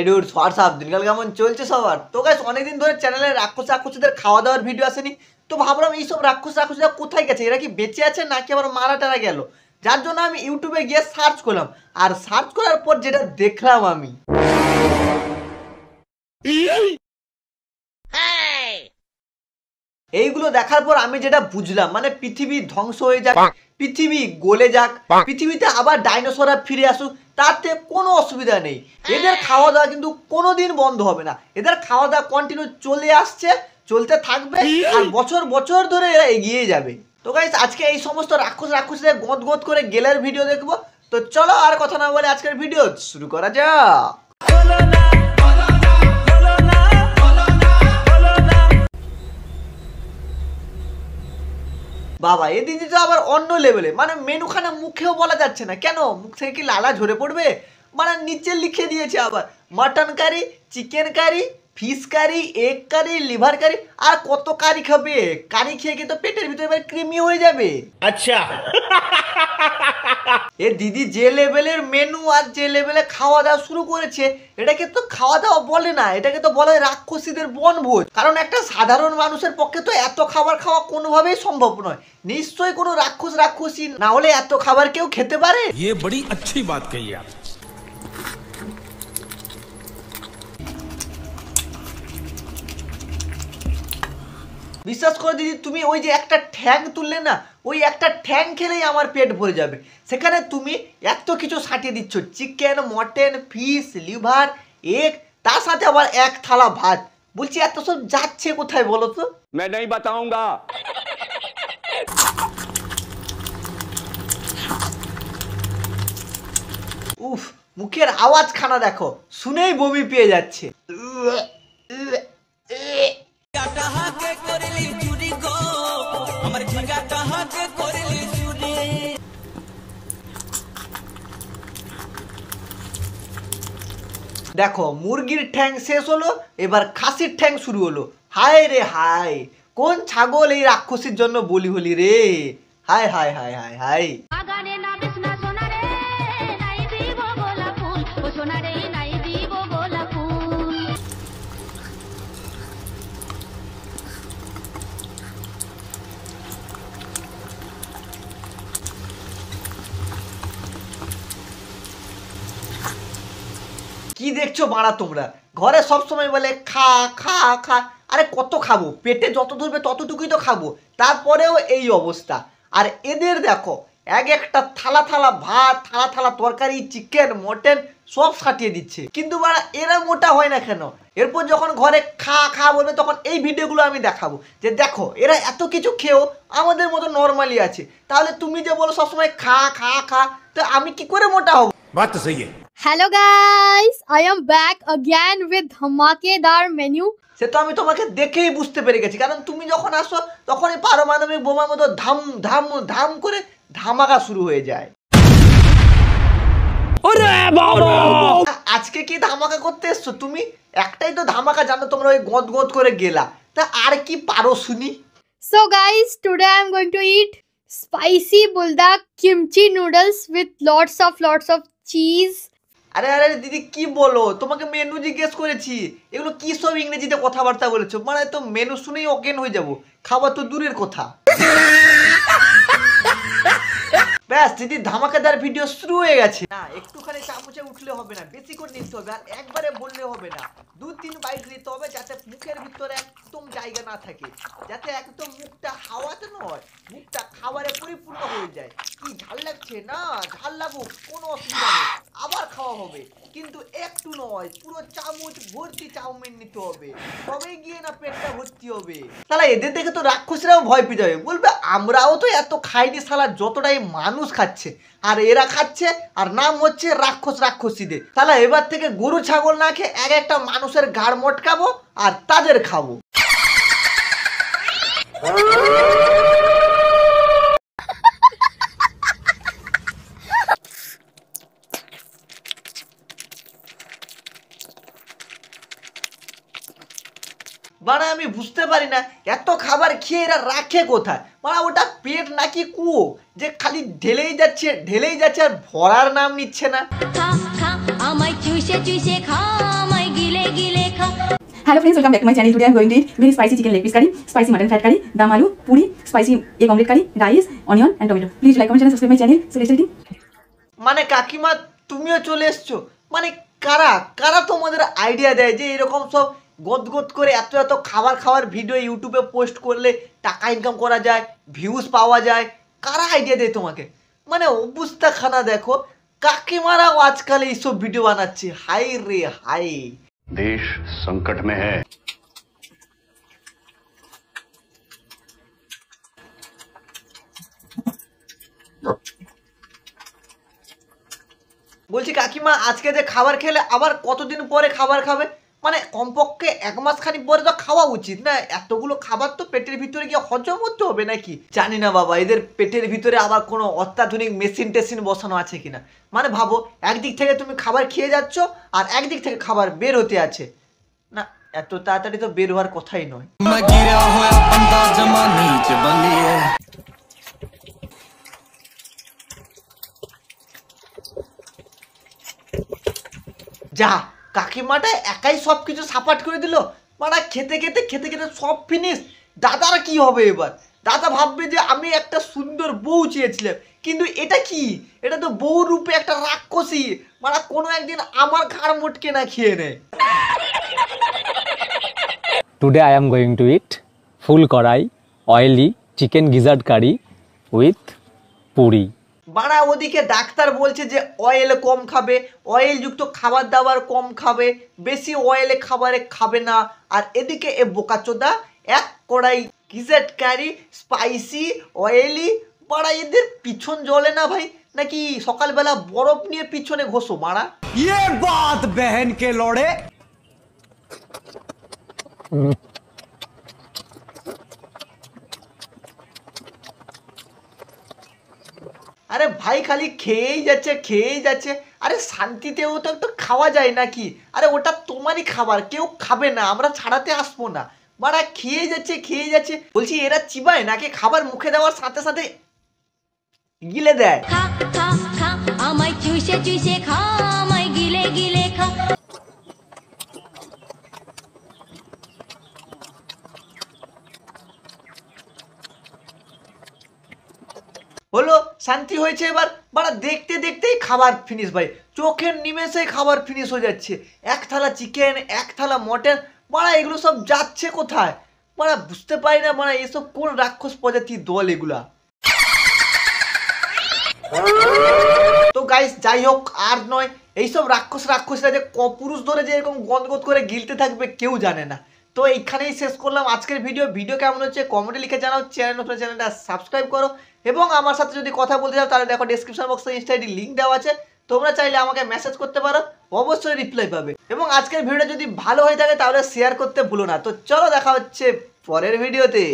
এডুর WhatsApp দিনকাল কেমন চলছে সবার তো গাছ অনেকদিন ধরে চ্যানেলে রাক্ষস রাক্ষসীদের খাওয়া দাওয়ার ভিডিও আসেনি তো ভাবলাম এইসব রাক্ষস রাক্ষসীরা কোথায় গেছে এরা কি বেঁচে আছে নাকি আবার মারা টারা গেল যার জন্য আমি ইউটিউবে গিয়ে সার্চ করলাম আর সার্চ করার পর যেটা দেখলাম আমি এইগুলো দেখার পর আমি যেটা বুঝলাম মানে পৃথিবী ধ্বংস হয়ে যাক পৃথিবী গলে যাক পৃথিবীতে আবার ডাইনোসররা ফিরে আসুক তাতে কোনো অসুবিধা নেই এদের খাওয়া দাওয়া কিন্তু কোনো দিন বন্ধ হবে না এদের খাওয়া দাওয়া কন্টিনিউ চলে আসছে চলতে থাকবে আর বছর বছর ধরে এরা এগিয়ে যাবে তো গাইজ আজকে এই সমস্ত রাক্ষস রাক্ষসদের গদ গদ করে গেলের ভিডিও দেখবো তো চলো আর কথা না বলে আজকের ভিডিও শুরু করা যাক বাবা এ দিদি তো আবার অন্য লেভেলে মানে মেনুখানা মুখেও বলা যাচ্ছে না কেন মুখ থেকে কি লালা ঝরে পড়বে মানে নিচে লিখে দিয়েছে আবার mutton curry chicken curry fish curry egg curry liver curry আর কত কারি খাবে কারি খেয়ে কিন্তু তো পেটের ভিতরে এবার ক্রিমি হয়ে যাবে আচ্ছা এ দিদি যে লেভেলের মেনু আর যে লেভেলে খাওয়া দাওয়া শুরু করেছে এটাকে তো খাওয়া দাওয়া বলে না এটাকে তো বলে রাক্ষসীদের বনভোজ কারণ একটা সাধারণ মানুষের পক্ষে তো এত খাবার খাওয়া কোনোভাবেই সম্ভব নয় নিশ্চয়ই কোনো রাক্ষস রাক্ষসী না হলে এত খাবার কেউ খেতে পারে ये বড়ি আচ্ছি বাত কহি আপনি বিশ্বাস করে দিদি তুমি ওই যে একটা ঠ্যাং তুললে না ওই একটা ঠ্যাং খেলেই আমার পেট ভরে যাবে সেখানে তুমি এত কিছু সাটিয়ে দিচ্ছ chicken mutton fish liver egg তার সাথে আবার এক থালা ভাত বলছি এত সব যাচ্ছে কোথায় বলো তো मैं नहीं बताऊंगा উফ মুখের আওয়াজ খানা দেখো শুনেই বমি পেয়ে যাচ্ছে দেখো মুরগির ঠ্যাং শেষ হলো এবার খাসির ঠ্যাং শুরু হলো হায় রে হায় কোন ছাগল এই রাক্ষসীর জন্য বলি হলি রে হায় হায় হায় হায় হায় কি দেখছো বাড়া তোমরা ঘরে সবসময় বলে খা খা খা আরে কত খাবো পেটে যত ধরবে ততটুকুই তো খাবো তারপরেও এই অবস্থা আর এদের দেখো এক একটা থালা থালা ভাত থালা থালা তরকারি চিকেন মটন সব সাটিয়ে দিচ্ছে কিন্তু বাড়া এরা মোটা হয় না কেন এরপর যখন ঘরে খা খা বলবে তখন এই ভিডিওগুলো আমি দেখাবো যে দেখো এরা এত কিছু খেয়েও আমাদের মতো নর্মালি আছে তাহলে তুমি যে বলো সবসময় খা খা খা তো আমি কি করে মোটা হবো बात तो सही है hello guys I am back again with ধমাকেদার মেনু সে তো আমি তোমাকে দেখেই বুঝতে পেরে গেছি কারণ তুমি যখন আসো তখনই পারমাণবিক বোমার মতো ধাম ধাম ধাম করে ধামাকা শুরু হয়ে যায় আজকে কি ধামাকা করতে এসছো তুমি একটাই তো ধামাকা জানো তোমরা ওই গদ গদ করে গেলা তা আর কি পারো শুনি so guys today I am going to eat spicy buldak kimchi noodles with lots of lots of cheese আরে আরে দিদি কি বলো তোমাকে মেনু জিজ্ঞেস করেছি এগুলো কি সব ইংরেজিতে কথাবার্তা বলেছো মানে তো মেনু শুনেই অকেন হয়ে যাব খাবার তো দূরের কথা ব্যাস দিদি ধামাকাদার ভিডিও শুরু হয়ে গেছে না একটুখানি চামচে উঠলে হবে না বেশি করে নিতে হবে আর একবারে বললে হবে না দু তিন বাইট নিতে হবে যাতে মুখের ভিতরে একদম জায়গা না থাকে যাতে একদম মুখটা হাওয়াতে নয় মুখটা খাবারে পরিপূর্ণ হয়ে যায় কি ঝাল লাগছে না ঝাল লাগুক কোনো অসুবিধা নেই আবার খাওয়া হবে কিন্তু একটু নয় পুরো চামচ ভর্তি চাউমিন নিতে হবে তবে গিয়ে না পেটটা ভর্তি হবে তাহলে এদের দেখে তো রাক্ষসরাও ভয় পেয়ে যাবে বলবে আমরাও তো এত খাইনি সালা যতটাই মানুষ খাচ্ছে আর এরা খাচ্ছে আর নাম হচ্ছে রাক্ষস রাক্ষসীদের তাহলে এবার থেকে গরু ছাগল না খেয়ে এক একটা মানুষের গাড় মটকাবো আর তাদের খাবো মানে আমি বুঝতে পারি না এত খাবার খেয়ে এরা রাখে কোথায় মানে ওটা পেট নাকি কুয়ো যে খালি ঢেলেই যাচ্ছে ঢেলেই যাচ্ছে আর ভরার নাম নিচ্ছে না hello friends welcome back my channel today I am going to eat very spicy chicken leg piece curry spicy mutton fat curry dum aloo puri spicy egg omelette curry rice onion and tomato please like comment subscribe my channel so select মানে কাকিমা তুমিও চলে এসছো মানে কারা কারা তোমাদের idea দেয় যে এরকম সব গদগদ করে এত এত খাবার খাওয়ার ভিডিও ইউটিউবে পোস্ট করলে টাকা ইনকাম করা যায় ভিউজ পাওয়া যায় কারা আইডিয়া দেয় তোমাকে মানে অবস্থা খানা দেখো কাকে মারা আজকাল এইসব ভিডিও বানাচ্ছে হাই রে হাই দেশ সংকট মে হ্যাঁ বলছি কাকিমা আজকে যে খাবার খেলে আবার কতদিন পরে খাবার খাবে মানে কমপক্ষে এক মাস খানিক পরে তো খাওয়া উচিত না এতগুলো খাবার তো পেটের ভিতরে গিয়ে হজম হতে হবে নাকি জানি না বাবা এদের পেটের ভিতরে আবার কোনো অত্যাধুনিক মেশিন টেশিন বসানো আছে কিনা মানে ভাবো একদিক থেকে তুমি খাবার খেয়ে যাচ্ছ আর একদিক থেকে খাবার বের হতে আছে না এত তাড়াতাড়ি তো বের হওয়ার কথাই নয় যা কাকিমাটা একাই সব কিছু সাপাট করে দিল মানে খেতে খেতে খেতে খেতে সব ফিনিশ দাদার কি হবে এবার দাদা ভাববে যে আমি একটা সুন্দর বউ চেয়েছিলাম কিন্তু এটা কি এটা তো বউ রূপে একটা রাক্ষসী মানে কোনো একদিন আমার ঘাড় মোটকে না খেয়ে নেয় today I am going to eat full kadai oily chicken gizzard curry with puri বাড়া ওদিকে ডাক্তার বলছে যে অয়েল কম খাবে অয়েলযুক্ত খাবার দাবার কম খাবে বেশি অয়েলে খাবারে খাবে না আর এদিকে এ বোকাচোদা এক কড়াই ক্যারি স্পাইসি অয়েলি বাড়া এদের পিছন জ্বলে না ভাই নাকি সকালবেলা বরফ নিয়ে পিছনে ঘষো মারা ইয়ে বাদ বেহেনকে লড়ে সবাই খালি খেয়েই যাচ্ছে খেয়েই যাচ্ছে আরে শান্তিতেও তো একটু খাওয়া যায় নাকি আরে ওটা তোমারই খাবার কেউ খাবে না আমরা ছাড়াতে আসবো না বারা খেয়ে যাচ্ছে খেয়ে যাচ্ছে বলছি এরা চিবায় নাকি খাবার মুখে দেওয়ার সাথে সাথে গিলে দেয় হলো শান্তি হয়েছে এবার বাড়া দেখতে দেখতেই খাবার ফিনিশ ভাই চোখের নিমেষে খাবার ফিনিশ হয়ে যাচ্ছে এক থালা চিকেন এক থালা মটন বাড়া এগুলো সব যাচ্ছে কোথায় বাড়া বুঝতে পারি না বাড়া এসব কোন রাক্ষস প্রজাতির দল এগুলা তো গাইস যাই হোক আর নয় এইসব রাক্ষস রাক্ষসরা যে কপুরুষ ধরে যে এরকম গদগদ করে গিলতে থাকবে কেউ জানে না তো এইখানেই শেষ করলাম আজকের ভিডিও ভিডিও কেমন হচ্ছে কমেন্টে লিখে জানাও চ্যানেল নতুন চ্যানেলটা সাবস্ক্রাইব করো এবং আমার সাথে যদি কথা বলতে চাও তাহলে দেখো ডিসক্রিপশন বক্সে ইনস্টাইডি লিঙ্ক দেওয়া আছে তোমরা চাইলে আমাকে মেসেজ করতে পারো অবশ্যই রিপ্লাই পাবে এবং আজকের ভিডিও যদি ভালো হয়ে থাকে তাহলে শেয়ার করতে ভুলো না তো চলো দেখা হচ্ছে পরের ভিডিওতে